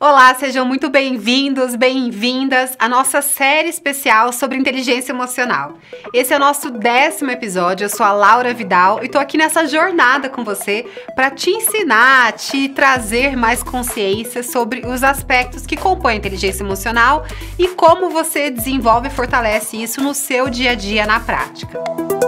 Olá, sejam muito bem-vindos, bem-vindas à nossa série especial sobre inteligência emocional. Esse é o nosso décimo episódio. Eu sou a Laura Vidal e tô aqui nessa jornada com você para te ensinar, te trazer mais consciência sobre os aspectos que compõem a inteligência emocional e como você desenvolve e fortalece isso no seu dia a dia na prática. Música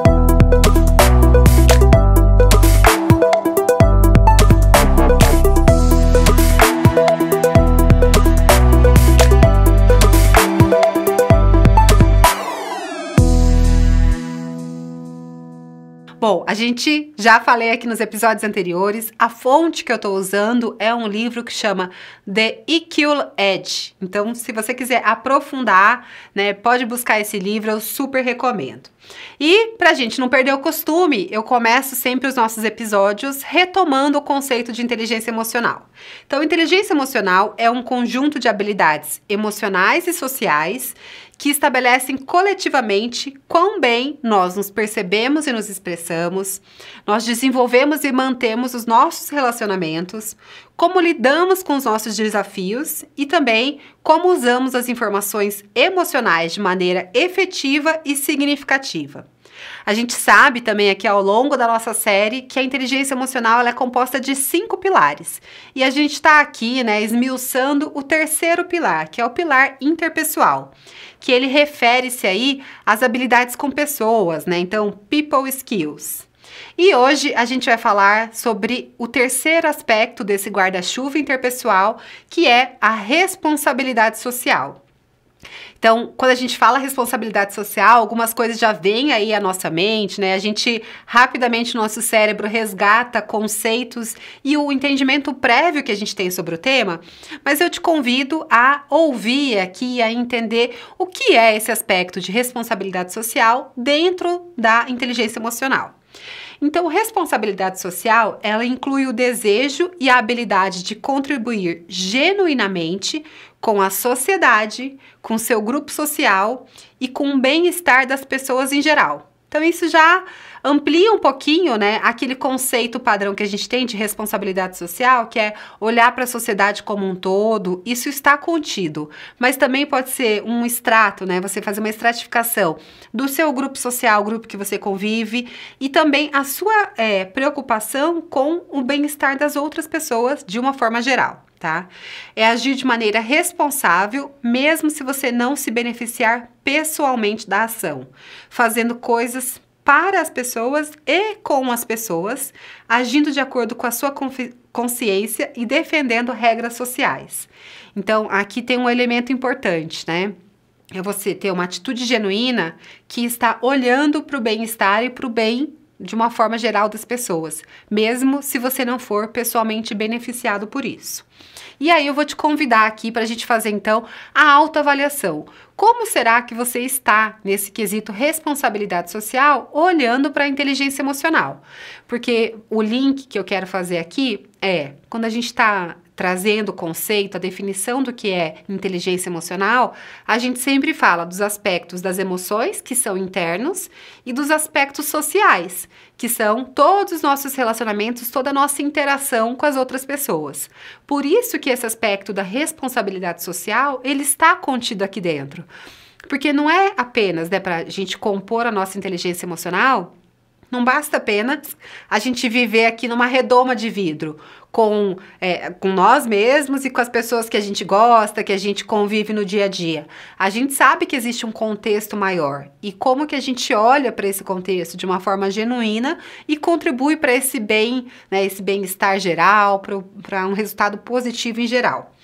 Bom, a gente já falei aqui nos episódios anteriores, a fonte que eu estou usando é um livro que chama The EQ Edge. Então, se você quiser aprofundar, né, pode buscar esse livro, eu super recomendo. E, a gente não perder o costume, eu começo sempre os nossos episódios retomando o conceito de inteligência emocional. Então, inteligência emocional é um conjunto de habilidades emocionais e sociais que estabelecem coletivamente quão bem nós nos percebemos e nos expressamos, nós desenvolvemos e mantemos os nossos relacionamentos, como lidamos com os nossos desafios e também como usamos as informações emocionais de maneira efetiva e significativa. A gente sabe também aqui ao longo da nossa série que a inteligência emocional é composta de cinco pilares. E a gente está aqui, né, esmiuçando o terceiro pilar, que é o pilar interpessoal, que ele refere-se aí às habilidades com pessoas, né? Então, people skills. E hoje a gente vai falar sobre o terceiro aspecto desse guarda-chuva interpessoal, que é a responsabilidade social. Então, quando a gente fala responsabilidade social, algumas coisas já vêm aí à nossa mente, né? A gente rapidamente nosso cérebro resgata conceitos e o entendimento prévio que a gente tem sobre o tema, mas eu te convido a ouvir aqui, a entender o que é esse aspecto de responsabilidade social dentro da inteligência emocional. Então, responsabilidade social, ela inclui o desejo e a habilidade de contribuir genuinamente com a sociedade, com seu grupo social e com o bem-estar das pessoas em geral. Então isso já amplia um pouquinho, né, aquele conceito padrão que a gente tem de responsabilidade social, que é olhar para a sociedade como um todo. Isso está contido, mas também pode ser um extrato, né, você fazer uma estratificação do seu grupo social, grupo que você convive e também a sua é, preocupação com o bem-estar das outras pessoas de uma forma geral tá? É agir de maneira responsável, mesmo se você não se beneficiar pessoalmente da ação, fazendo coisas para as pessoas e com as pessoas, agindo de acordo com a sua consciência e defendendo regras sociais. Então, aqui tem um elemento importante, né? É você ter uma atitude genuína que está olhando para o bem-estar e para o bem de uma forma geral das pessoas, mesmo se você não for pessoalmente beneficiado por isso. E aí eu vou te convidar aqui para a gente fazer então a autoavaliação. Como será que você está nesse quesito responsabilidade social olhando para a inteligência emocional? Porque o link que eu quero fazer aqui é quando a gente está trazendo o conceito, a definição do que é inteligência emocional, a gente sempre fala dos aspectos das emoções, que são internos, e dos aspectos sociais, que são todos os nossos relacionamentos, toda a nossa interação com as outras pessoas. Por isso que esse aspecto da responsabilidade social, ele está contido aqui dentro. Porque não é apenas né, para a gente compor a nossa inteligência emocional não basta apenas a gente viver aqui numa redoma de vidro com, é, com nós mesmos e com as pessoas que a gente gosta, que a gente convive no dia a dia. A gente sabe que existe um contexto maior e como que a gente olha para esse contexto de uma forma genuína e contribui para esse bem, né, esse bem-estar geral, para um resultado positivo em geral.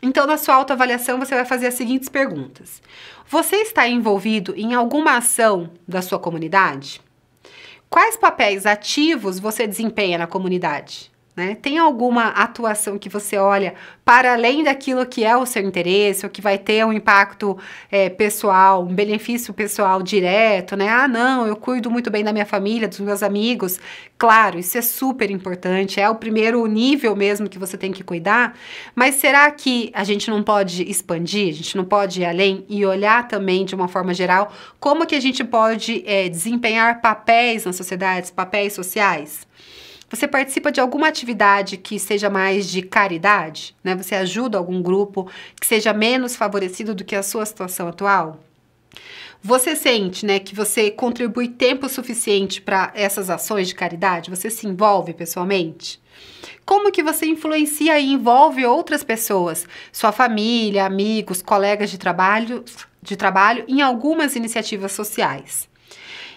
Então, na sua autoavaliação, você vai fazer as seguintes perguntas: Você está envolvido em alguma ação da sua comunidade? Quais papéis ativos você desempenha na comunidade? Né? Tem alguma atuação que você olha para além daquilo que é o seu interesse, ou que vai ter um impacto é, pessoal, um benefício pessoal direto, né? Ah, não, eu cuido muito bem da minha família, dos meus amigos. Claro, isso é super importante, é o primeiro nível mesmo que você tem que cuidar. Mas será que a gente não pode expandir, a gente não pode ir além e olhar também de uma forma geral como que a gente pode é, desempenhar papéis na sociedade, papéis sociais? Você participa de alguma atividade que seja mais de caridade? Né? Você ajuda algum grupo que seja menos favorecido do que a sua situação atual? Você sente, né, que você contribui tempo suficiente para essas ações de caridade? Você se envolve pessoalmente? Como que você influencia e envolve outras pessoas, sua família, amigos, colegas de trabalho, de trabalho em algumas iniciativas sociais?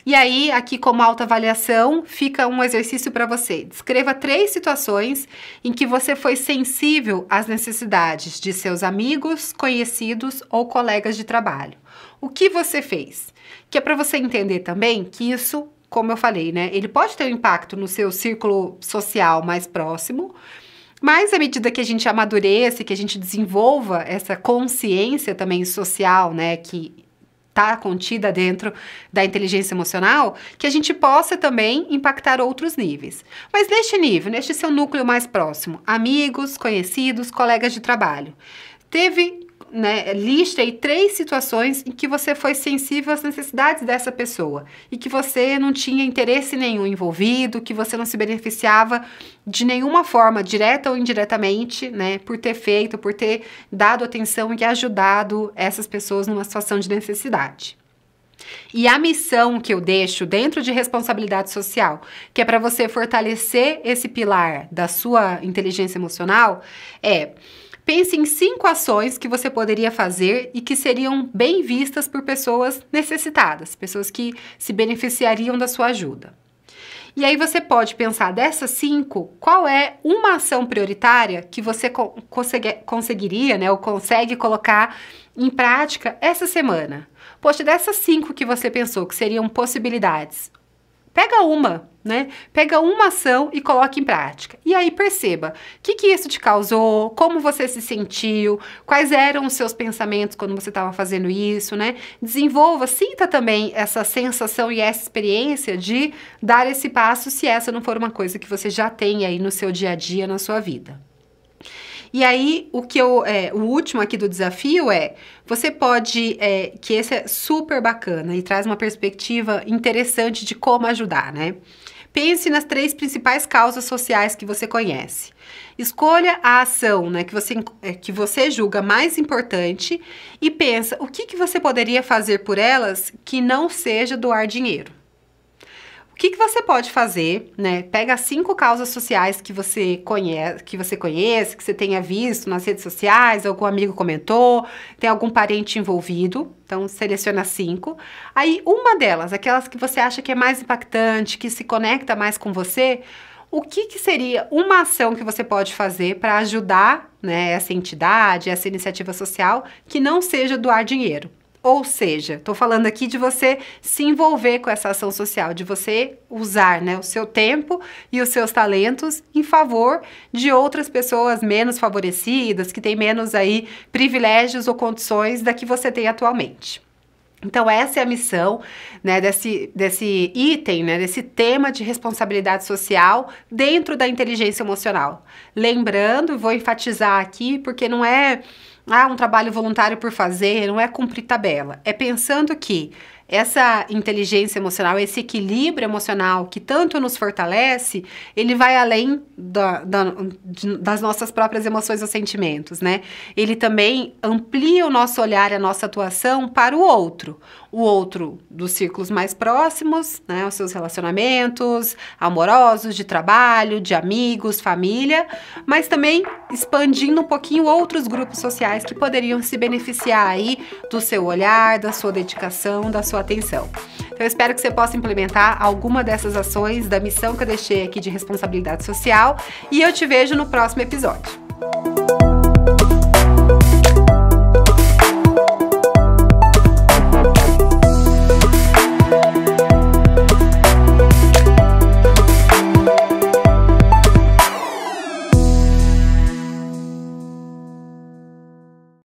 E aí, aqui como autoavaliação, fica um exercício para você. Descreva três situações em que você foi sensível às necessidades de seus amigos, conhecidos ou colegas de trabalho. O que você fez? Que é para você entender também que isso, como eu falei, né, ele pode ter um impacto no seu círculo social mais próximo, mas à medida que a gente amadureça, que a gente desenvolva essa consciência também social, né, que está contida dentro da inteligência emocional, que a gente possa também impactar outros níveis. Mas neste nível, neste seu núcleo mais próximo, amigos, conhecidos, colegas de trabalho, teve né, lista aí três situações em que você foi sensível às necessidades dessa pessoa e que você não tinha interesse nenhum envolvido, que você não se beneficiava de nenhuma forma, direta ou indiretamente, né, por ter feito, por ter dado atenção e ajudado essas pessoas numa situação de necessidade. E a missão que eu deixo dentro de responsabilidade social, que é para você fortalecer esse pilar da sua inteligência emocional, é Pense em cinco ações que você poderia fazer e que seriam bem vistas por pessoas necessitadas, pessoas que se beneficiariam da sua ajuda. E aí você pode pensar dessas cinco, qual é uma ação prioritária que você consegue, conseguiria, né, ou consegue colocar em prática essa semana? Poxa, dessas cinco que você pensou que seriam possibilidades, Pega uma, né? Pega uma ação e coloque em prática. E aí perceba o que, que isso te causou, como você se sentiu, quais eram os seus pensamentos quando você estava fazendo isso, né? Desenvolva, sinta também essa sensação e essa experiência de dar esse passo se essa não for uma coisa que você já tem aí no seu dia a dia, na sua vida. E aí, o que eu. É, o último aqui do desafio é: você pode. É, que esse é super bacana e traz uma perspectiva interessante de como ajudar, né? Pense nas três principais causas sociais que você conhece. Escolha a ação né, que, você, é, que você julga mais importante e pensa o que, que você poderia fazer por elas que não seja doar dinheiro que, que você pode fazer, né? Pega cinco causas sociais que você conhece, que você conhece, que você tenha visto nas redes sociais, algum amigo comentou, tem algum parente envolvido. Então seleciona cinco. Aí uma delas, aquelas que você acha que é mais impactante, que se conecta mais com você, o que, que, seria uma ação que você pode fazer para ajudar né, essa entidade, essa iniciativa social, que não seja doar dinheiro? Ou seja, estou falando aqui de você se envolver com essa ação social, de você usar né, o seu tempo e os seus talentos em favor de outras pessoas menos favorecidas, que têm menos aí privilégios ou condições da que você tem atualmente. Então, essa é a missão né, desse, desse item, né, desse tema de responsabilidade social dentro da inteligência emocional. Lembrando, vou enfatizar aqui, porque não é ah, um trabalho voluntário por fazer, não é cumprir tabela. É pensando que essa inteligência emocional, esse equilíbrio emocional que tanto nos fortalece, ele vai além da, da, das nossas próprias emoções ou sentimentos, né? Ele também amplia o nosso olhar, a nossa atuação para o outro. O outro dos círculos mais próximos, né? Os seus relacionamentos amorosos, de trabalho, de amigos, família, mas também expandindo um pouquinho outros grupos sociais que poderiam se beneficiar aí do seu olhar, da sua dedicação, da sua sua atenção. Então, eu espero que você possa implementar alguma dessas ações da missão que eu deixei aqui de responsabilidade social e eu te vejo no próximo episódio.